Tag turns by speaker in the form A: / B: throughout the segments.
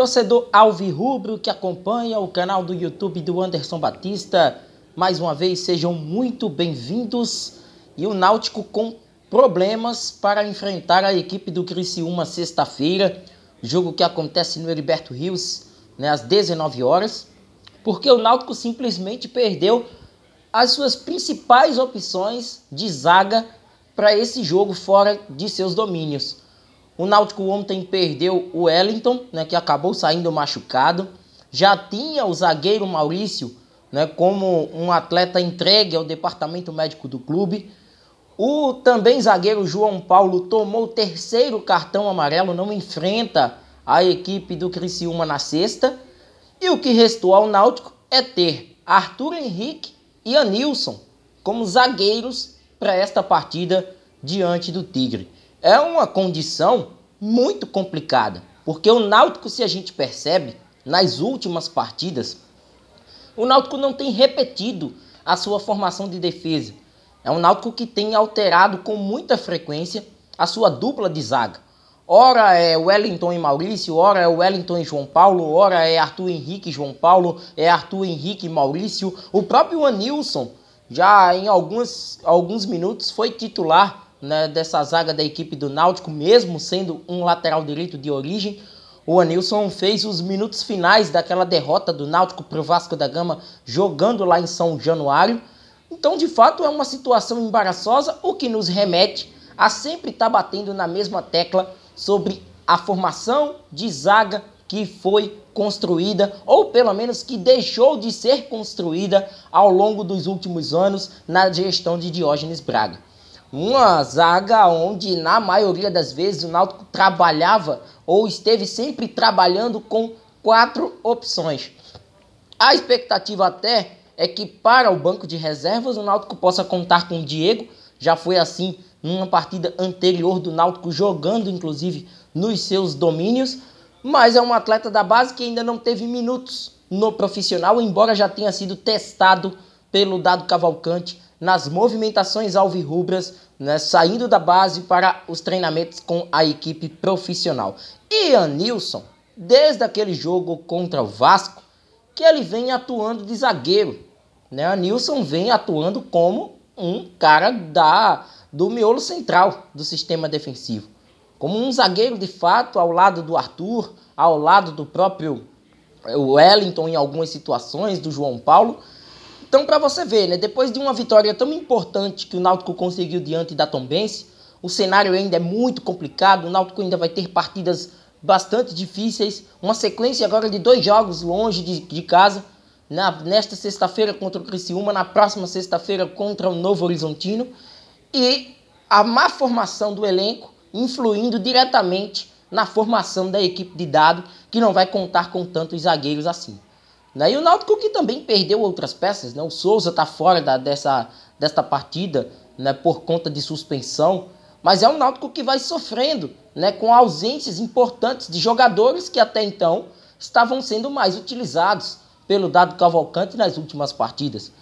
A: Torcedor alvirrubro que acompanha o canal do YouTube do Anderson Batista, mais uma vez sejam muito bem-vindos. E o Náutico com problemas para enfrentar a equipe do Criciúma sexta-feira, jogo que acontece no Heriberto Rios, né, às 19 horas, porque o Náutico simplesmente perdeu as suas principais opções de zaga para esse jogo fora de seus domínios. O Náutico ontem perdeu o Wellington, né, que acabou saindo machucado. Já tinha o zagueiro Maurício né, como um atleta entregue ao departamento médico do clube. O também zagueiro João Paulo tomou o terceiro cartão amarelo, não enfrenta a equipe do Criciúma na sexta. E o que restou ao Náutico é ter Arthur Henrique e Anilson como zagueiros para esta partida diante do Tigre é uma condição muito complicada, porque o Náutico, se a gente percebe, nas últimas partidas, o Náutico não tem repetido a sua formação de defesa. É um Náutico que tem alterado com muita frequência a sua dupla de zaga. Ora é Wellington e Maurício, ora é Wellington e João Paulo, ora é Arthur Henrique e João Paulo, é Arthur Henrique e Maurício. O próprio Anilson já em alguns, alguns minutos foi titular né, dessa zaga da equipe do Náutico, mesmo sendo um lateral direito de origem. O Anilson fez os minutos finais daquela derrota do Náutico para o Vasco da Gama jogando lá em São Januário. Então, de fato, é uma situação embaraçosa, o que nos remete a sempre estar tá batendo na mesma tecla sobre a formação de zaga que foi construída, ou pelo menos que deixou de ser construída ao longo dos últimos anos na gestão de Diógenes Braga uma zaga onde, na maioria das vezes, o Náutico trabalhava ou esteve sempre trabalhando com quatro opções. A expectativa até é que para o banco de reservas o Náutico possa contar com o Diego, já foi assim numa partida anterior do Náutico jogando inclusive nos seus domínios, mas é um atleta da base que ainda não teve minutos no profissional, embora já tenha sido testado pelo Dado Cavalcante nas movimentações alvirrubras, né, saindo da base para os treinamentos com a equipe profissional. E Anilson, desde aquele jogo contra o Vasco, que ele vem atuando de zagueiro. Né? Anilson vem atuando como um cara da do miolo central do sistema defensivo. Como um zagueiro de fato, ao lado do Arthur, ao lado do próprio eh, Wellington em algumas situações, do João Paulo. Então, para você ver, né, depois de uma vitória tão importante que o Náutico conseguiu diante da Tombense, o cenário ainda é muito complicado, o Náutico ainda vai ter partidas bastante difíceis, uma sequência agora de dois jogos longe de, de casa, na, nesta sexta-feira contra o Criciúma, na próxima sexta-feira contra o Novo Horizontino, e a má formação do elenco influindo diretamente na formação da equipe de dado, que não vai contar com tantos zagueiros assim. Né? E o Náutico que também perdeu outras peças, né? o Souza está fora da, dessa, desta partida né? por conta de suspensão, mas é um Náutico que vai sofrendo né? com ausências importantes de jogadores que até então estavam sendo mais utilizados pelo Dado Cavalcante nas últimas partidas.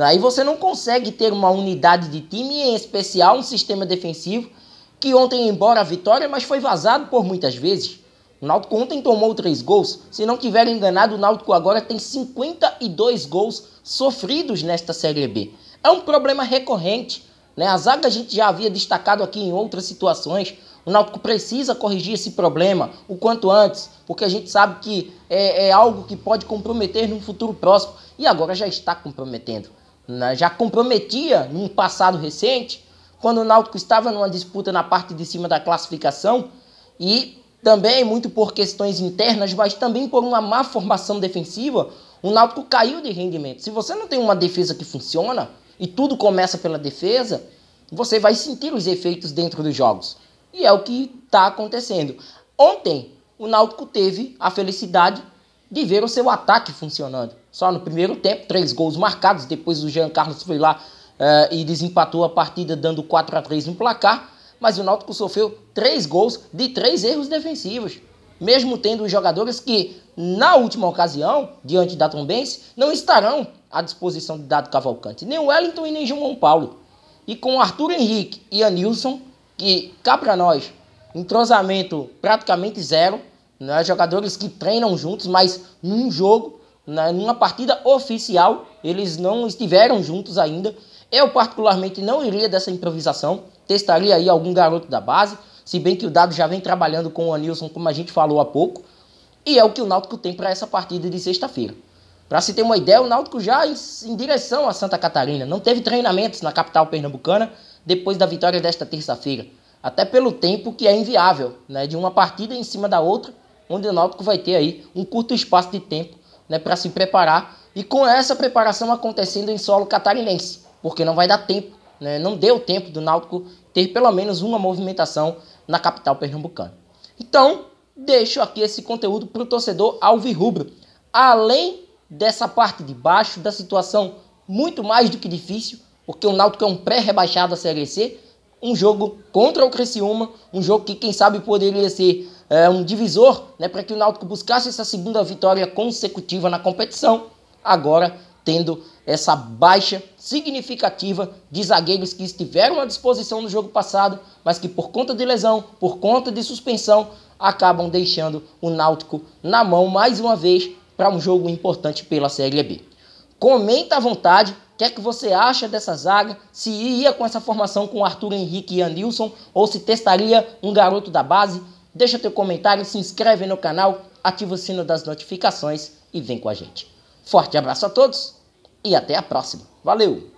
A: Aí né? você não consegue ter uma unidade de time, em especial um sistema defensivo, que ontem, embora a vitória, mas foi vazado por muitas vezes. O Náutico ontem tomou três gols. Se não tiver enganado, o Náutico agora tem 52 gols sofridos nesta Série B. É um problema recorrente. Né? A zaga a gente já havia destacado aqui em outras situações. O Náutico precisa corrigir esse problema o quanto antes, porque a gente sabe que é, é algo que pode comprometer num futuro próximo e agora já está comprometendo. Né? Já comprometia num passado recente, quando o Náutico estava numa disputa na parte de cima da classificação e também muito por questões internas, mas também por uma má formação defensiva, o Náutico caiu de rendimento. Se você não tem uma defesa que funciona e tudo começa pela defesa, você vai sentir os efeitos dentro dos jogos. E é o que está acontecendo. Ontem, o Náutico teve a felicidade de ver o seu ataque funcionando. Só no primeiro tempo, três gols marcados. Depois o Jean Carlos foi lá uh, e desempatou a partida, dando 4 a 3 no placar mas o Náutico sofreu três gols de três erros defensivos. Mesmo tendo os jogadores que, na última ocasião, diante da Tombense, não estarão à disposição de Dado Cavalcante, nem Wellington e nem João Paulo. E com Arthur Henrique e Anilson, que cá para nós, entrosamento praticamente zero, né? jogadores que treinam juntos, mas num jogo, né? numa partida oficial, eles não estiveram juntos ainda. Eu, particularmente, não iria dessa improvisação testaria aí algum garoto da base, se bem que o Dado já vem trabalhando com o Anilson, como a gente falou há pouco, e é o que o Náutico tem para essa partida de sexta-feira. Para se ter uma ideia, o Náutico já em, em direção a Santa Catarina, não teve treinamentos na capital pernambucana depois da vitória desta terça-feira, até pelo tempo que é inviável, né, de uma partida em cima da outra, onde o Náutico vai ter aí um curto espaço de tempo, né, para se preparar e com essa preparação acontecendo em solo catarinense, porque não vai dar tempo né, não deu tempo do Náutico ter pelo menos uma movimentação na capital pernambucana. Então, deixo aqui esse conteúdo para o torcedor alvirrubro. Além dessa parte de baixo, da situação muito mais do que difícil, porque o Náutico é um pré-rebaixado da Série C, um jogo contra o Criciúma, um jogo que quem sabe poderia ser é, um divisor né, para que o Náutico buscasse essa segunda vitória consecutiva na competição. Agora tendo essa baixa significativa de zagueiros que estiveram à disposição no jogo passado, mas que por conta de lesão, por conta de suspensão, acabam deixando o Náutico na mão mais uma vez para um jogo importante pela Série B. Comenta à vontade o que é que você acha dessa zaga, se ia com essa formação com Arthur Henrique e Anilson ou se testaria um garoto da base. Deixa teu comentário, se inscreve no canal, ativa o sino das notificações e vem com a gente. Forte abraço a todos e até a próxima. Valeu!